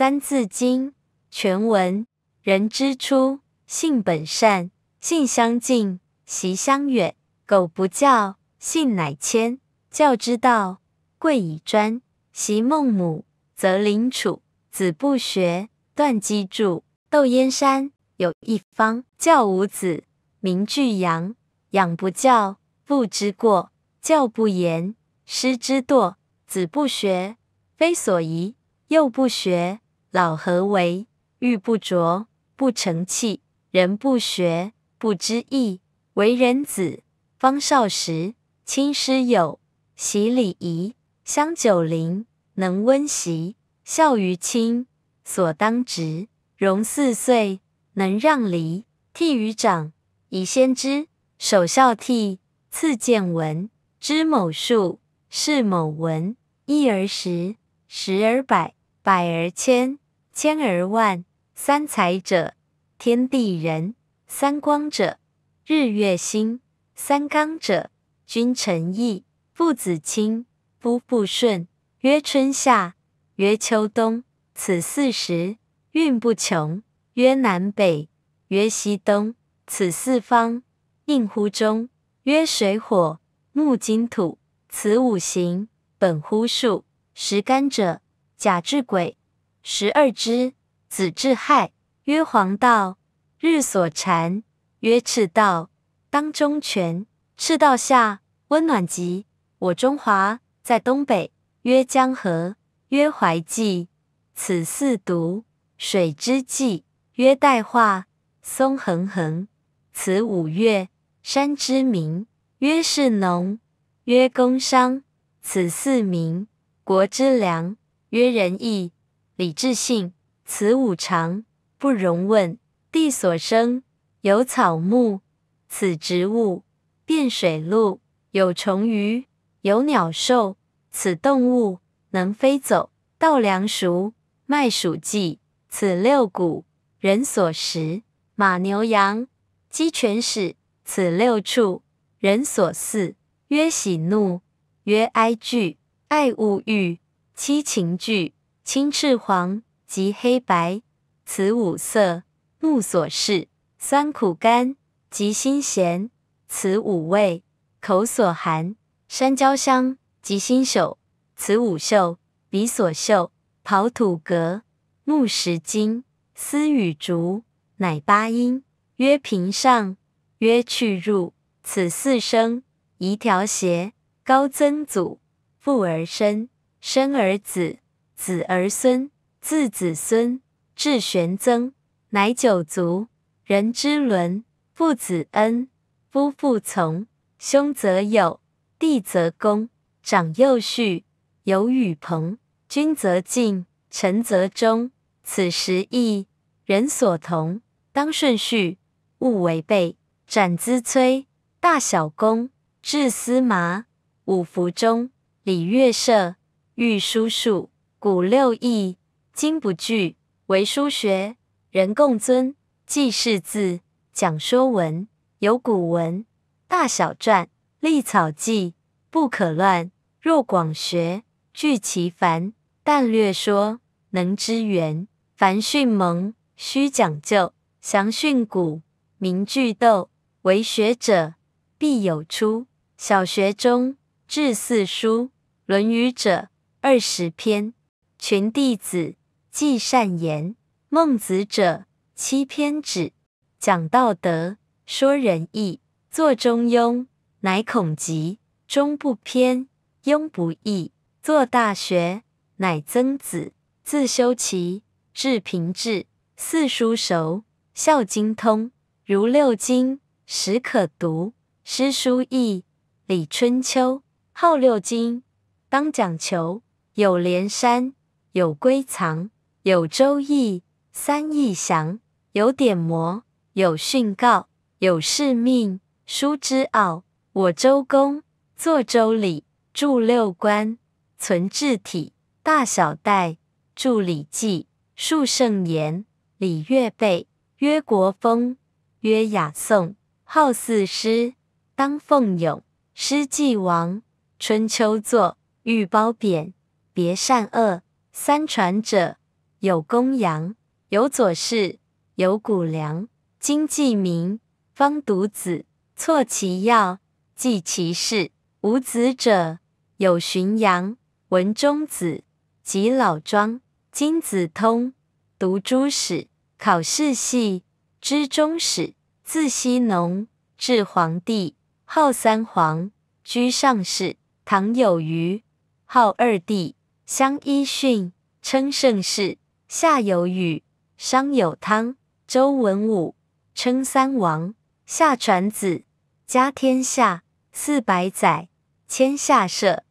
三字经全文：人之初，性本善，性相近，习相远。苟不教，性乃迁；教之道，贵以专。昔孟母，择邻处，子不学，断机杼。窦燕山，有一方，教五子，名俱扬。养不教，父之过；教不严，师之惰。子不学，非所宜；幼不学，老何为？玉不琢，不成器。人不学，不知义。为人子，方少时，亲师友，习礼仪。香九龄，能温席，孝于亲，所当执。融四岁，能让梨，悌于长，宜先知。首孝悌，次见闻，知某数，识某文。一而十，十而百，百而千。千而万，三才者，天地人；三光者，日月星；三纲者，君臣义，父子亲，夫妇顺。曰春夏，曰秋冬，此四时运不穷；曰南北，曰西东，此四方应乎中；曰水火木金土，此五行本乎数；十干者，甲至癸。十二支子至亥，曰黄道；日所缠，曰赤道。当中泉，赤道下，温暖极。我中华在东北，曰江河，曰淮济。此四渎，水之济，曰代化，松恒恒。此五岳，山之名。曰士农，曰工商。此四民，国之良。曰仁义。理智性，此五常不容问。地所生有草木，此植物变水陆有虫鱼有鸟兽，此动物能飞走。稻粱熟，麦黍稷，此六谷人所食。马牛羊鸡犬豕，此六畜人所饲。曰喜怒，曰哀惧，爱恶欲，七情具。青赤黄及黑白，此五色目所视；酸苦甘及辛咸，此五味口所含；山椒香及辛朽。此五嗅鼻所嗅；刨土革木石金丝与竹，乃八音。曰平上，曰去入，此四声宜调谐。高曾祖父而身，身而子。子儿孙，自子孙至玄曾，乃九族，人之伦。父子恩，夫妇从，兄则友，弟则恭，长幼序，友与朋。君则敬，臣则忠，此时义，人所同。当顺序，勿违背。斩咨崔，大小公，至司马，五福中，礼乐射，御书数。古六艺，今不惧，唯书学，人共尊。记事字，讲说文。有古文，大小篆，隶草迹，不可乱。若广学，具其繁。但略说，能知源。凡训蒙，须讲究。详训古，明句读。为学者，必有初。小学终，至四书。《论语》者，二十篇。群弟子记善言，孟子者七篇止，讲道德，说仁义，作中庸，乃孔极，中不偏，庸不易。作大学，乃曾子，自修齐至平治，四书熟，孝经通，如六经，始可读，诗书易，礼春秋，号六经，当讲求，有连山。有归藏，有周易，三易详；有典谟，有训诰，有誓命。书之奥，我周公作周礼，著六官，存志体，大小戴著礼记，述圣言。礼乐备，曰国风，曰雅颂，号四诗。当奉咏，诗既亡，春秋作，欲褒贬，别善恶。三传者有公羊，有左氏，有谷梁。今既名，方独子，错其要，记其事。无子者有荀扬，文中子，及老庄。今子通读诸史，考世系，知终始。自羲农至黄帝，号三皇；居上世，唐有虞，号二帝。相依训称盛世，夏有禹，商有汤，周文武称三王。夏传子，家天下，四百载，迁下社。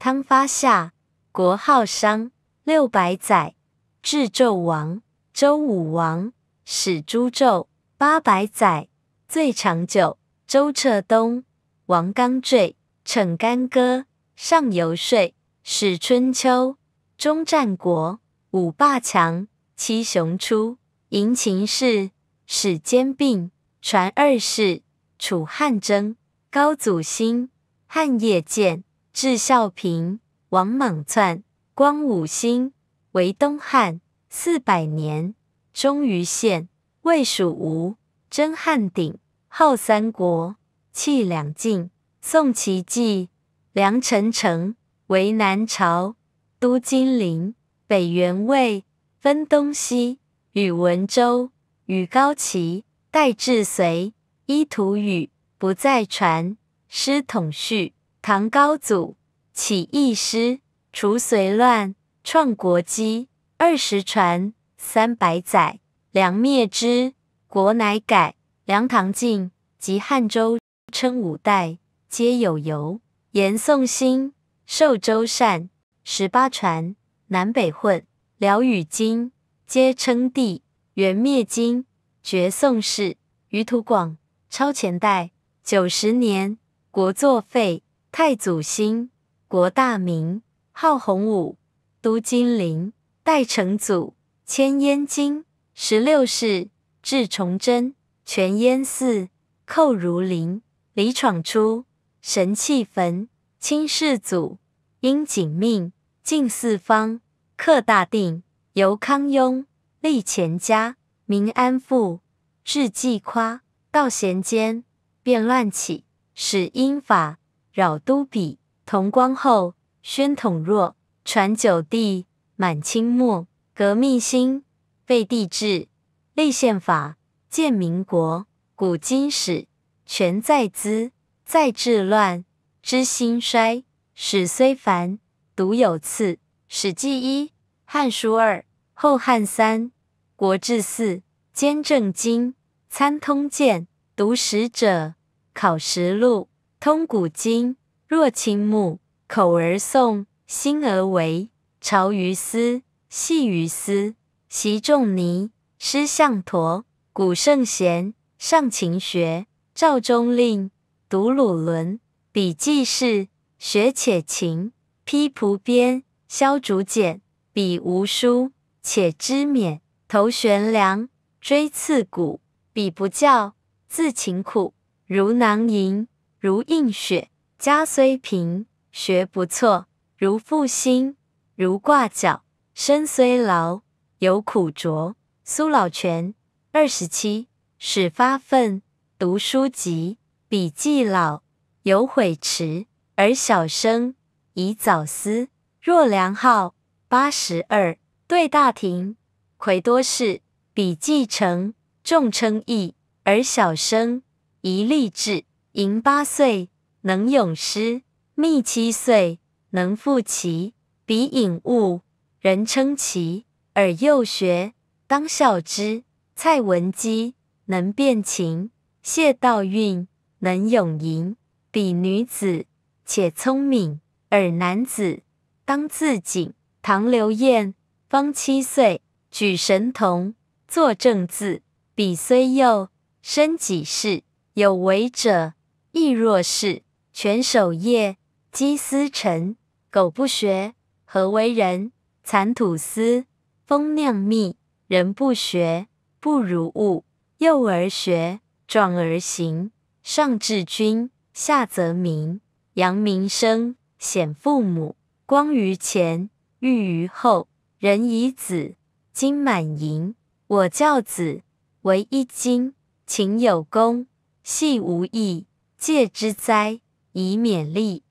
汤发夏，国号商，六百载，至纣王。周武王始诛纣，八百载，最长久。周彻东，王纲坠，逞干戈，上游说。始春秋，终战国，五霸强，七雄出，迎秦氏始兼并，传二世，楚汉争，高祖兴，汉业建，至孝平，王莽篡，光武兴，为东汉，四百年，终于献，魏蜀吴，争汉鼎，号三国，气两晋，宋齐继，梁陈承。为南朝都金陵，北元魏分东西，宇文周、与高齐代至隋，依图语，不再传。师统绪，唐高祖起义师，除隋乱，创国基，二十传，三百载，梁灭之，国乃改，梁唐晋及汉周，称五代，皆有由。炎宋兴。寿州善十八传，南北混辽与金，皆称帝。元灭金，绝宋氏，于土广，超前代。九十年，国作废。太祖兴国，大明号洪武，都金陵。代成祖迁燕京，十六世至崇祯，全燕寺，寇如林，李闯出神器焚。清世祖因景命进四方，克大定，由康雍立乾家，民安富，治既夸，道咸间变乱起，使英法扰都鄙，同光后宣统弱，传九帝，满清末革命兴，废帝制，立宪法，建民国，古今史全在兹，在治乱。知兴衰，史虽繁，独有次。《史记》一，《汉书》二，《后汉》三，《国志》四，兼正经，参通鉴。读史者，考实录，通古今。若亲目，口而诵，心而为。朝于斯，夕于斯。习仲尼，师项陀，古圣贤，上勤学。赵中令，读鲁伦。笔记是学且勤。披蒲编，削竹简。笔无书，且知勉。头悬梁，锥刺股。笔不教，自勤苦。如囊萤，如映雪。家虽贫，学不错。如负薪，如挂角。身虽劳，犹苦卓。苏老泉，二十七，始发愤。读书籍，笔记老。有悔迟，而小生宜早思。若梁灏，八十二对大廷，魁多士；比既承众称异。而小生宜立志。盈八岁，能咏诗；密七岁，能赋棋。彼颖悟，人称奇；而幼学，当效之。蔡文姬，能辨琴；谢道韫，能咏吟。比女子且聪明，而男子当自警。唐刘晏方七岁，举神童，作正字。彼虽幼，身己事有为者，亦若是。犬守夜，鸡司晨。苟不学，何为人？蚕吐丝，蜂酿蜜。人不学，不如物。幼儿学，壮而行，上至君。下则民阳明生，显父母光于前裕于后人以子金满盈我教子为一金勤有功系无益戒之哉以勉励。